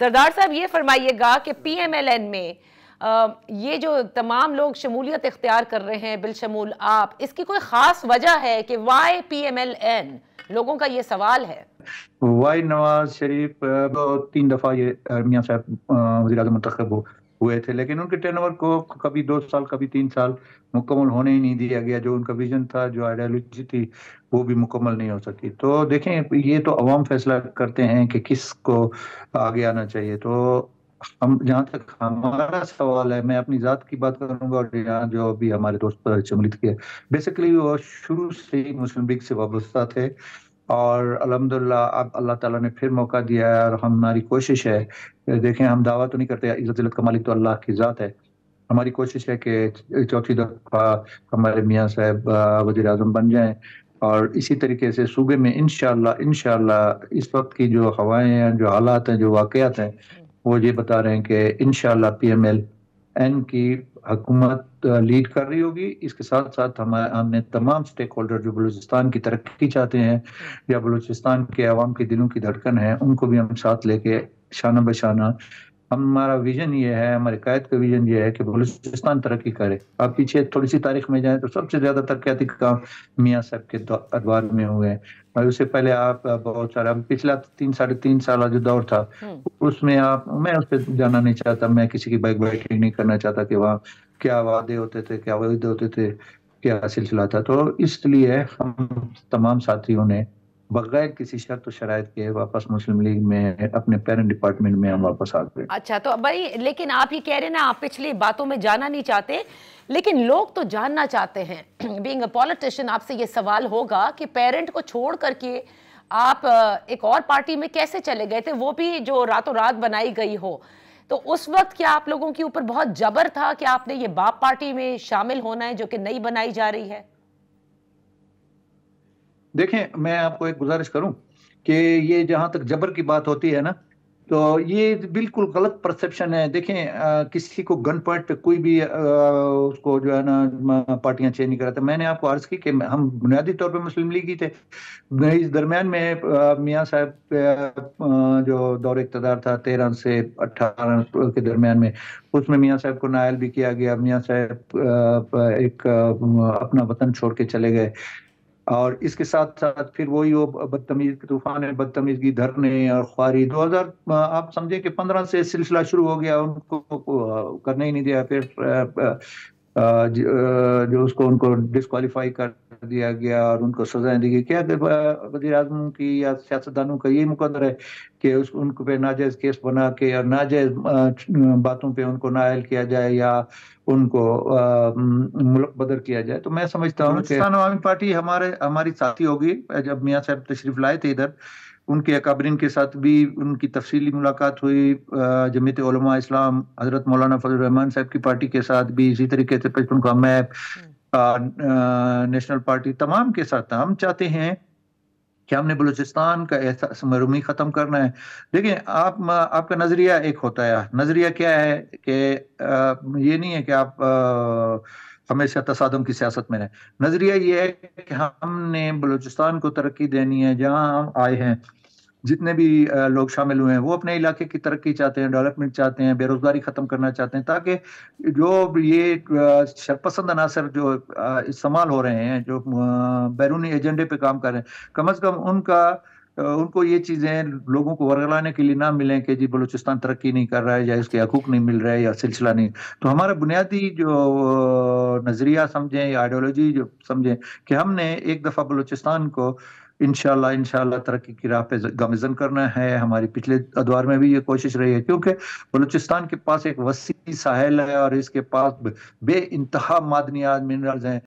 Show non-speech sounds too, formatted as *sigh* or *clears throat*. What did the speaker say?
सरदार साहब ये फरमाइएगा कि पीएमएलएन में ये जो तमाम लोग शमूलियत इख्तियार कर रहे हैं बिलशमूल आप इसकी कोई ख़ास वजह है कि वाई पी एम एल एन लोगों का ये सवाल है वाई नवाज शरीफ तो तीन दफ़ा ये मियाँ साहब वजी अजम मंतखब हो हुए थे लेकिन उनके टेन ओवर को कभी दो साल कभी तीन साल मुकम्मल होने ही नहीं दिया गया जो उनका विजन था जो आइडियोलॉजी थी वो भी मुकम्मल नहीं हो सकी तो देखें ये तो अवाम फैसला करते हैं कि किसको आगे आना चाहिए तो हम जहाँ तक हमारा सवाल है मैं अपनी ज़ात की बात करूंगा और यहाँ जो अभी हमारे दोस्त चमलित किया बेसिकली वो शुरू से ही मुस्लिम लीग से वाबस्ता थे और अलहमदिल्ला अब अल्लाह ताला ने फिर मौका दिया है और हमारी कोशिश है देखें हम दावा तो नहीं करते इज़्ज़त इल्लत का मालिक तो अल्लाह की ज़ात है हमारी कोशिश है कि चौथी दफ़ा हमारे मियाँ साहब वजी अजम बन जाए और इसी तरीके से सूबे में इन इनशाला इस वक्त की जो हवाएं हैं जो हालात हैं जो वाकयात हैं वो ये बता रहे हैं कि इन पी एम एल एन की हकूमत लीड कर रही होगी इसके साथ साथ हमारे हमने तमाम स्टेक होल्डर जो बलूचिस्तान की तरक्की चाहते हैं या बलूचिस्तान के आवाम के दिलों की धड़कन है उनको भी हम साथ लेके शाना बशाना हमारा विजन ये है हमारे कायद का विजन ये है कि बलूचिस्तान तरक्की करे आप पीछे थोड़ी सी तारीख में जाए तो सबसे ज्यादा तरक्याती काम मियाँ साहब के अदवार में हुए हैं और उससे पहले आप बहुत सारा पिछला तीन साढ़े तीन साल जो दौर था हम्म। उसमें आप मैं उस पर जाना नहीं चाहता मैं किसी की बाइक बैटिंग नहीं करना चाहता कि वहाँ क्या वादे होते थे क्या वादे होते थे क्या सिलसिला था तो इसलिए हम तमाम साथियों ने बगैर किसी शर्त शराय के वापस मुस्लिम लीग में अपने पेरेंट डिपार्टमेंट में हम वापस आ गए अच्छा तो भाई लेकिन आप ये कह रहे ना आप पिछली बातों में जाना नहीं चाहते लेकिन लोग तो जानना चाहते हैं बींग *clears throat* पॉलिटिशियन आपसे ये सवाल होगा कि पेरेंट को छोड़ करके आप एक और पार्टी में कैसे चले गए थे वो भी जो रातों रात बनाई गई हो तो उस वक्त क्या आप लोगों के ऊपर बहुत जबर था कि आपने ये बाप पार्टी में शामिल होना है जो कि नई बनाई जा रही है देखें मैं आपको एक गुजारिश करूं कि ये जहां तक जबर की बात होती है ना तो ये बिल्कुल गलत परसेप्शन है देखें आ, किसी को गन पॉइंट पे कोई भी आ, उसको जो है ना पार्टियां चेंज नहीं कराते मैंने आपको अर्ज की कि हम बुनियादी तौर पे मुस्लिम लीग ही थे इस दरमियान में मियाँ साहब जो दौर इकतदार था तेरह से अट्ठारह के दरमियान में उसमें मियाँ साहब को नायल भी किया गया मियाँ साहब एक अपना वतन छोड़ के चले गए और इसके साथ साथ फिर वही वो, बदतमीज बदतमीज तूफान है बदतमीजगी धरने और ख्वारी 2000 आप समझे कि 15 से सिलसिला शुरू हो गया उनको करने ही नहीं दिया फिर जो उसको उनको डिस्कालीफाई कर दिया गया और उनको सजाएं दी गई क्या वजी अजम की या सियासतदानों का यही मुकदर है कि उस उनको पे नाजायज़ केस बना के और नाजायज़ बातों पे उनको नायल किया जाए या उनको मुल्क बदर किया जाए तो मैं समझता हूँ कि आवामी पार्टी हमारे हमारी साथी होगी जब मियाँ साहब तशरीफ लाए थे इधर उनके अकाबरीन के साथ भी उनकी तफसीली मुलाकात हुई जमीत उलमा इस्लाम हज़रत मौलाना फजल रहमान साहब की पार्टी के साथ भी इसी तरीके से पचपन का मैप नेशनल पार्टी तमाम के साथ हम चाहते हैं कि हमने बलूचिस्तान का ऐसा मरूमी ख़त्म करना है देखिए आप आपका नज़रिया एक होता है नज़रिया क्या है कि ये नहीं है कि आप हमेशा तसादम की सियासत में रहे नज़रिया ये है कि हमने बलूचिस्तान को तरक्की देनी है जहाँ हम आए हैं जितने भी लोग शामिल हुए हैं वो अपने इलाके की तरक्की चाहते हैं डेवलपमेंट चाहते हैं बेरोजगारी खत्म करना चाहते हैं ताकि जो ये शरपसंद अनासर जो इस्तेमाल हो रहे हैं जो बैरूनी एजेंडे पे काम कर रहे हैं कम अज कम उनका उनको ये चीज़ें लोगों को वरगलाने के लिए ना मिलें कि जी बलूचिस्तान तरक्की नहीं कर रहा है या इसके हकूक नहीं मिल रहे या सिलसिला नहीं तो हमारा बुनियादी जो नज़रिया समझें या आइडियोलॉजी जो समझें कि हमने एक दफ़ा बलूचिस्तान को इनशाला इनशाला तरक्की की राह पे गामजन करना है हमारी पिछले अदवार में भी ये कोशिश रही है क्योंकि बलूचिस्तान के पास एक वसी साहल है और इसके पास बे इंतहा मादनियात मिनरल्स हैं